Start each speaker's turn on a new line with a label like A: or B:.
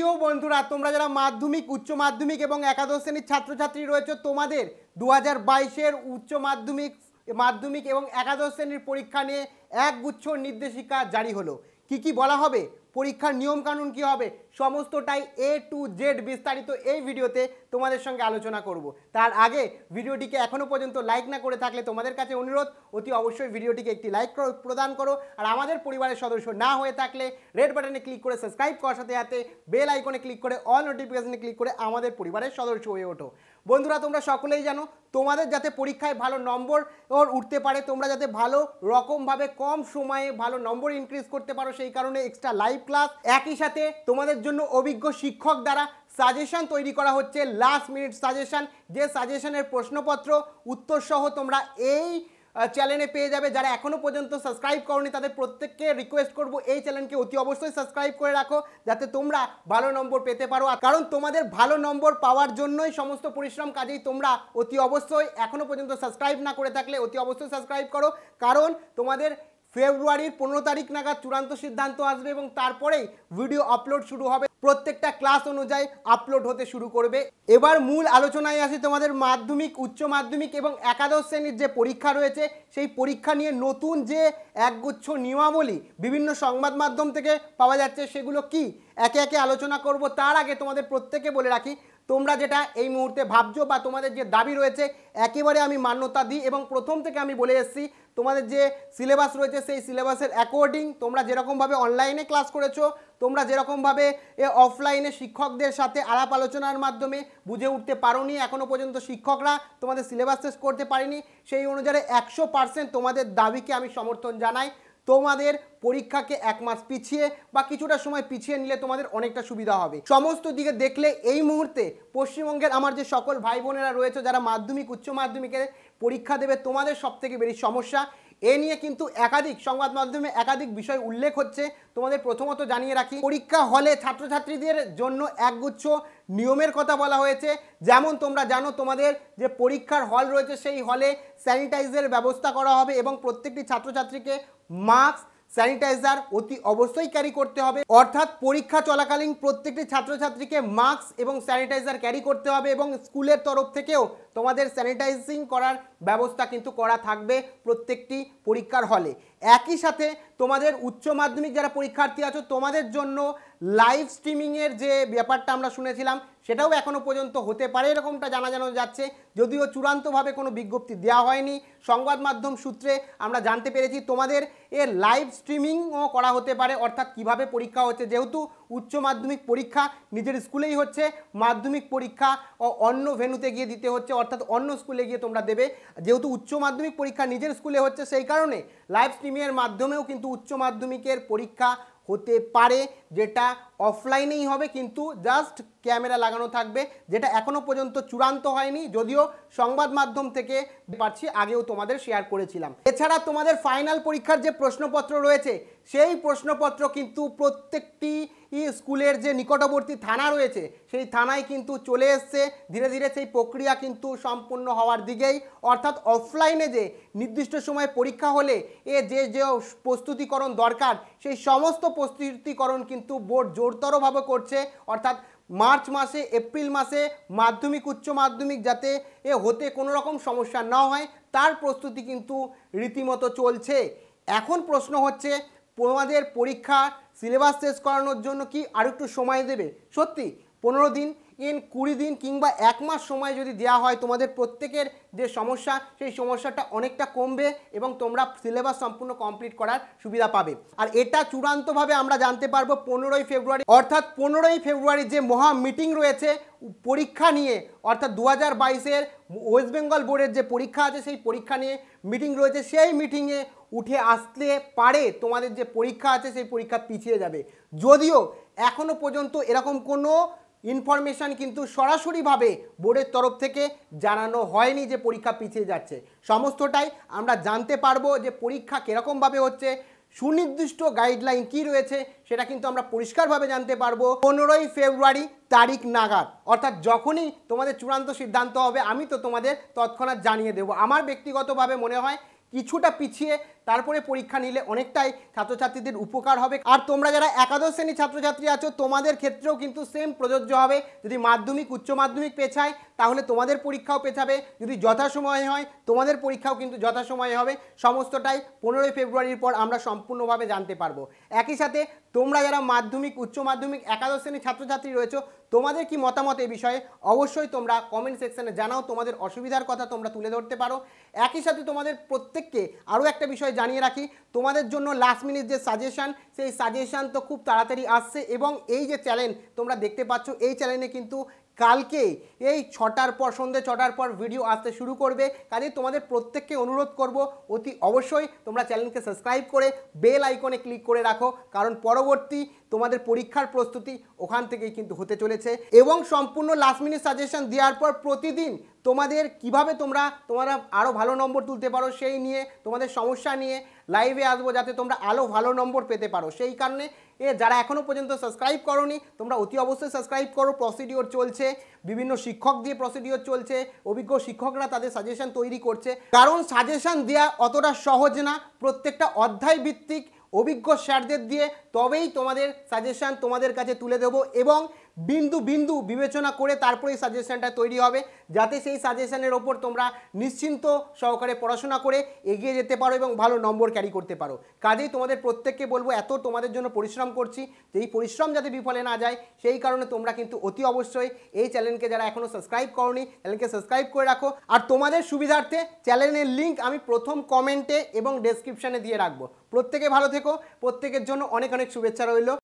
A: প্রিয় বন্ধুরা তোমরা যারা মাধ্যমিক উচ্চ মাধ্যমিক এবং একাদশ শ্রেণীর ছাত্রছাত্রী রয়েছে তোমাদের দু হাজার বাইশের উচ্চ মাধ্যমিক মাধ্যমিক এবং একাদশ শ্রেণীর পরীক্ষা নিয়ে একগুচ্ছ নির্দেশিকা জারি হলো কি কি বলা হবে পরীক্ষার নিয়মকানুন কি হবে সমস্তটাই এ টু জেড বিস্তারিত এই ভিডিওতে তোমাদের সঙ্গে আলোচনা করব তার আগে ভিডিওটিকে এখনও পর্যন্ত লাইক না করে থাকলে তোমাদের কাছে অনুরোধ অতি অবশ্যই ভিডিওটিকে একটি লাইক প্রদান করো আর আমাদের পরিবারের সদস্য না হয়ে থাকলে রেড বাটনে ক্লিক করে সাবস্ক্রাইব করার সাথে সাথে বেল আইকনে ক্লিক করে অল নোটিফিকেশানে ক্লিক করে আমাদের পরিবারের সদস্য হয়ে ওঠো বন্ধুরা তোমরা সকলেই জানো তোমাদের যাতে পরীক্ষায় ভালো নম্বর উঠতে পারে তোমরা যাতে ভালো রকমভাবে কম সময়ে ভালো নম্বর ইনক্রিজ করতে পারো সেই কারণে এক্সট্রা লাইভ ক্লাস একই সাথে তোমাদের জন্য অভিজ্ঞ শিক্ষক দ্বারা সাজেশন তৈরি করা হচ্ছে লাস্ট মিনিট সাজেশান যে সাজেশনের প্রশ্নপত্র উত্তরসহ তোমরা এই চ্যানেলে পেয়ে যাবে যারা এখনও পর্যন্ত সাবস্ক্রাইব করনি তাদের প্রত্যেককে রিকোয়েস্ট করব এই চ্যানেলকে অতি অবশ্যই সাবস্ক্রাইব করে রাখো যাতে তোমরা ভালো নম্বর পেতে পারো কারণ তোমাদের ভালো নম্বর পাওয়ার জন্যই সমস্ত পরিশ্রম কাজেই তোমরা অতি অবশ্যই এখনও পর্যন্ত সাবস্ক্রাইব না করে থাকলে অতি অবশ্যই সাবস্ক্রাইব করো কারণ তোমাদের ফেব্রুয়ারির পনেরো তারিখ নাগাদ চূড়ান্ত সিদ্ধান্ত আসবে এবং তারপরেই ভিডিও আপলোড শুরু হবে প্রত্যেকটা ক্লাস অনুযায়ী আপলোড হতে শুরু করবে এবার মূল আলোচনায় আসি তোমাদের মাধ্যমিক উচ্চ মাধ্যমিক এবং একাদশ শ্রেণীর যে পরীক্ষা রয়েছে সেই পরীক্ষা নিয়ে নতুন যে একগুচ্ছ নিয়মাবলী বিভিন্ন সংবাদ মাধ্যম থেকে পাওয়া যাচ্ছে সেগুলো কি একে একে আলোচনা করব তার আগে তোমাদের প্রত্যেকে বলে রাখি তোমরা যেটা এই মুহূর্তে ভাবছো বা তোমাদের যে দাবি রয়েছে একেবারে আমি মান্যতা দিই এবং প্রথম থেকে আমি বলে এসেছি তোমাদের যে সিলেবাস রয়েছে সেই সিলেবাসের অ্যাকর্ডিং তোমরা যেরকমভাবে অনলাইনে ক্লাস করেছো তোমরা যেরকমভাবে এ অফলাইনে শিক্ষকদের সাথে আলাপ আলোচনার মাধ্যমে বুঝে উঠতে পারোনি এখনও পর্যন্ত শিক্ষকরা তোমাদের সিলেবাস শেষ করতে পারেনি সেই অনুযায়ী একশো তোমাদের দাবিকে আমি সমর্থন জানাই তোমাদের পরীক্ষাকে এক মাস পিছিয়ে বা কিছুটা সময় পিছিয়ে নিলে তোমাদের অনেকটা সুবিধা হবে সমস্ত দিকে দেখলে এই মুহূর্তে পশ্চিমবঙ্গের আমার যে সকল ভাই বোনেরা রয়েছে যারা মাধ্যমিক উচ্চ মাধ্যমিকের পরীক্ষা দেবে তোমাদের সবথেকে বেশি সমস্যা এ নিয়ে কিন্তু একাধিক সংবাদ মাধ্যমে একাধিক বিষয় উল্লেখ হচ্ছে তোমাদের প্রথমত জানিয়ে রাখি পরীক্ষা হলে ছাত্রছাত্রীদের জন্য একগুচ্ছ নিয়মের কথা বলা হয়েছে যেমন তোমরা জানো তোমাদের যে পরীক্ষার হল রয়েছে সেই হলে স্যানিটাইজার ব্যবস্থা করা হবে এবং প্রত্যেকটি ছাত্রছাত্রীকে মাস্ক স্যানিটাইজার অতি অবশ্যই ক্যারি করতে হবে অর্থাৎ পরীক্ষা চলাকালীন প্রত্যেকটি ছাত্রছাত্রীকে মাস্ক এবং স্যানিটাইজার ক্যারি করতে হবে এবং স্কুলের তরফ থেকেও তোমাদের স্যানিটাইজিং করার ব্যবস্থা কিন্তু করা থাকবে প্রত্যেকটি পরীক্ষার হলে একই সাথে তোমাদের উচ্চ মাধ্যমিক যারা পরীক্ষার্থী আছো তোমাদের জন্য লাইভ স্ট্রিমিংয়ের যে ব্যাপারটা আমরা শুনেছিলাম সেটাও এখনও পর্যন্ত হতে পারে এরকমটা জানা জানানো যাচ্ছে যদিও চূড়ান্তভাবে কোনো বিজ্ঞপ্তি দেওয়া হয়নি সংবাদ মাধ্যম সূত্রে আমরা জানতে পেরেছি তোমাদের এর লাইভ স্ট্রিমিংও করা হতে পারে অর্থাৎ কিভাবে পরীক্ষা হচ্ছে যেহেতু উচ্চ মাধ্যমিক পরীক্ষা নিজের স্কুলেই হচ্ছে মাধ্যমিক পরীক্ষা ও অন্য ভেনুতে গিয়ে দিতে হচ্ছে অর্থাৎ অন্য স্কুলে গিয়ে তোমরা দেবে যেহেতু উচ্চ মাধ্যমিক পরীক্ষা নিজের স্কুলে হচ্ছে সেই কারণে লাইভ স্ট্রিমিংয়ের মাধ্যমেও কিন্তু উচ্চ মাধ্যমিকের পরীক্ষা হতে পারে যেটা অফলাইনেই হবে কিন্তু জাস্ট ক্যামেরা লাগানো থাকবে যেটা এখনও পর্যন্ত চূড়ান্ত হয়নি যদিও সংবাদ মাধ্যম থেকে পারছি আগেও তোমাদের শেয়ার করেছিলাম এছাড়া তোমাদের ফাইনাল পরীক্ষার যে প্রশ্নপত্র রয়েছে সেই প্রশ্নপত্র কিন্তু প্রত্যেকটি স্কুলের যে নিকটবর্তী থানা রয়েছে সেই থানায় কিন্তু চলে এসছে ধীরে ধীরে সেই প্রক্রিয়া কিন্তু সম্পূর্ণ হওয়ার দিকেই অর্থাৎ অফলাইনে যে নির্দিষ্ট সময় পরীক্ষা হলে এ যে যে প্রস্তুতিকরণ দরকার সেই সমস্ত প্রস্তুতিকরণ কিন্তু কিন্তু বোর্ড জোরতরভাবে করছে অর্থাৎ মার্চ মাসে এপ্রিল মাসে মাধ্যমিক উচ্চ মাধ্যমিক যাতে এ হতে কোনো রকম সমস্যা না হয় তার প্রস্তুতি কিন্তু রীতিমতো চলছে এখন প্রশ্ন হচ্ছে তোমাদের পরীক্ষা সিলেবাস শেষ করানোর জন্য কি আর একটু সময় দেবে সত্যি পনেরো দিন ইন কুড়ি দিন কিংবা এক মাস সময় যদি দেওয়া হয় তোমাদের প্রত্যেকের যে সমস্যা সেই সমস্যাটা অনেকটা কমবে এবং তোমরা সিলেবাস সম্পূর্ণ কমপ্লিট করার সুবিধা পাবে আর এটা চূড়ান্তভাবে আমরা জানতে পারবো পনেরোই ফেব্রুয়ারি অর্থাৎ পনেরোই ফেব্রুয়ারির যে মহা মিটিং রয়েছে পরীক্ষা নিয়ে অর্থাৎ দু হাজার বাইশের ওয়েস্ট বেঙ্গল বোর্ডের যে পরীক্ষা আছে সেই পরীক্ষা নিয়ে মিটিং রয়েছে সেই মিটিংয়ে উঠে আসতে পারে তোমাদের যে পরীক্ষা আছে সেই পরীক্ষা পিছিয়ে যাবে যদিও এখনও পর্যন্ত এরকম কোনো ইনফরমেশান কিন্তু সরাসরিভাবে বোর্ডের তরফ থেকে জানানো হয়নি যে পরীক্ষা পিছিয়ে যাচ্ছে সমস্তটাই আমরা জানতে পারবো যে পরীক্ষা কীরকমভাবে হচ্ছে সুনির্দিষ্ট গাইডলাইন কি রয়েছে সেটা কিন্তু আমরা পরিষ্কারভাবে জানতে পারবো পনেরোই ফেব্রুয়ারি তারিখ নাগাদ অর্থাৎ যখনই তোমাদের চূড়ান্ত সিদ্ধান্ত হবে আমি তো তোমাদের তৎক্ষণাৎ জানিয়ে দেবো আমার ব্যক্তিগতভাবে মনে হয় কিছুটা পিছিয়ে তারপরে পরীক্ষা নিলে অনেকটাই ছাত্রছাত্রীদের উপকার হবে আর তোমরা যারা একাদশ শ্রেণীর ছাত্রছাত্রী আছো তোমাদের ক্ষেত্রেও কিন্তু সেম প্রযোজ্য হবে যদি মাধ্যমিক উচ্চ মাধ্যমিক পেছায় তাহলে তোমাদের পরীক্ষাও পেছাবে যদি যথাসময়ে হয় তোমাদের পরীক্ষাও কিন্তু যথাসময়ে হবে সমস্তটাই পনেরোই ফেব্রুয়ারির পর আমরা সম্পূর্ণভাবে জানতে পারবো একই সাথে তোমরা যারা মাধ্যমিক উচ্চ মাধ্যমিক একাদশ শ্রেণীর ছাত্রছাত্রী রয়েছে তোমাদের কি মতামত এই বিষয়ে অবশ্যই তোমরা কমেন্ট সেকশনে জানাও তোমাদের অসুবিধার কথা তোমরা তুলে ধরতে পারো একই সাথে তোমাদের প্রত্যেককে আরও একটা বিষয় জানিয়ে রাখি তোমাদের জন্য লাস্ট মিনিট যে সাজেশান সেই সাজেশান তো খুব তাড়াতাড়ি আসছে এবং এই যে চ্যানেল তোমরা দেখতে পাচ্ছ এই চ্যানেলে কিন্তু কালকে এই ছটার পর সন্ধ্যে ছটার পর ভিডিও আসতে শুরু করবে কাজে তোমাদের প্রত্যেককে অনুরোধ করব অতি অবশ্যই তোমরা চ্যানেলকে সাবস্ক্রাইব করে বেল আইকনে ক্লিক করে রাখো কারণ পরবর্তী তোমাদের পরীক্ষার প্রস্তুতি ওখান থেকেই কিন্তু হতে চলেছে এবং সম্পূর্ণ লাস্ট মিনিট সাজেশন দেওয়ার পর প্রতিদিন তোমাদের কিভাবে তোমরা তোমরা আরও ভালো নম্বর তুলতে পারো সেই নিয়ে তোমাদের সমস্যা নিয়ে লাইভে আসবো যাতে তোমরা আরও ভালো নম্বর পেতে পারো সেই কারণে এ যারা এখনও পর্যন্ত সাবস্ক্রাইব করনি তোমরা অতি অবশ্যই সাবস্ক্রাইব করো প্রসিডিওর চলছে বিভিন্ন শিক্ষক দিয়ে প্রসিডিওর চলছে অভিজ্ঞ শিক্ষকরা তাদের সাজেশন তৈরি করছে কারণ সাজেশন দেওয়া অতটা সহজ না প্রত্যেকটা অধ্যায় ভিত্তিক অভিজ্ঞ স্যারদের দিয়ে তবেই তোমাদের সাজেশান তোমাদের কাছে তুলে দেব এবং বিন্দু বিন্দু বিবেচনা করে তারপরে সাজেশনটা সাজেশানটা তৈরি হবে যাতে সেই সাজেশানের ওপর তোমরা নিশ্চিন্ত সহকারে পড়াশোনা করে এগিয়ে যেতে পারো এবং ভালো নম্বর ক্যারি করতে পারো কাজেই তোমাদের প্রত্যেককে বলবো এত তোমাদের জন্য পরিশ্রম করছি যে এই পরিশ্রম যাতে বিফলে না যায় সেই কারণে তোমরা কিন্তু অতি অবশ্যই এই চ্যানেলকে যারা এখনও সাবস্ক্রাইব করনি চ্যানেলকে সাবস্ক্রাইব করে রাখো আর তোমাদের সুবিধার্থে চ্যানেলের লিঙ্ক আমি প্রথম কমেন্টে এবং ডেসক্রিপশানে দিয়ে রাখবো প্রত্যেকে ভালো থেকো প্রত্যেকের জন্য অনেক অনেক শুভেচ্ছা রইল